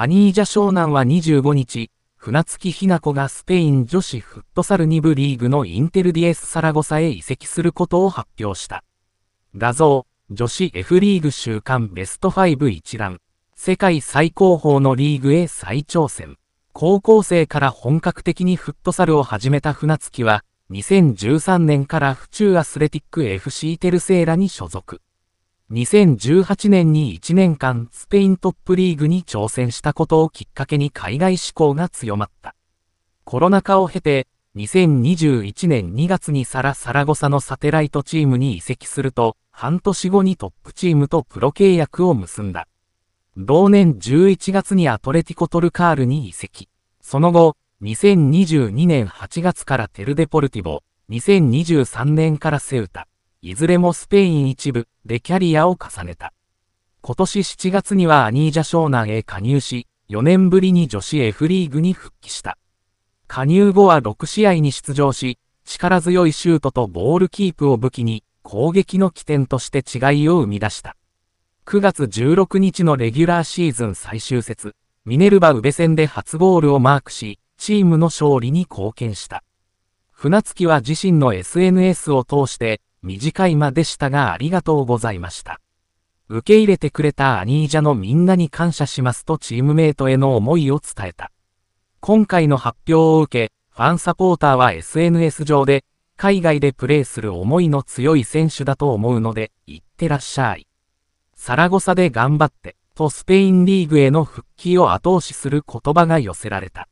アニージャ湘南は25日、船月ひな子がスペイン女子フットサル2部リーグのインテルディエスサラゴサへ移籍することを発表した。画像、女子 F リーグ週間ベスト5一覧、世界最高峰のリーグへ再挑戦。高校生から本格的にフットサルを始めた船月は、2013年から府中アスレティック FC テルセーラに所属。2018年に1年間スペイントップリーグに挑戦したことをきっかけに海外志向が強まった。コロナ禍を経て、2021年2月にサラ・サラゴサのサテライトチームに移籍すると、半年後にトップチームとプロ契約を結んだ。同年11月にアトレティコトルカールに移籍。その後、2022年8月からテルデポルティボ、2023年からセウタ、いずれもスペイン一部でキャリアを重ねた。今年7月にはアニージャ湘南へ加入し、4年ぶりに女子 F リーグに復帰した。加入後は6試合に出場し、力強いシュートとボールキープを武器に、攻撃の起点として違いを生み出した。9月16日のレギュラーシーズン最終節、ミネルバ宇部戦で初ゴールをマークし、チームの勝利に貢献した。船月は自身の SNS を通して、短い間でしたがありがとうございました。受け入れてくれたアニージャのみんなに感謝しますとチームメイトへの思いを伝えた。今回の発表を受け、ファンサポーターは SNS 上で、海外でプレーする思いの強い選手だと思うので、いってらっしゃい。サラゴサで頑張って、とスペインリーグへの復帰を後押しする言葉が寄せられた。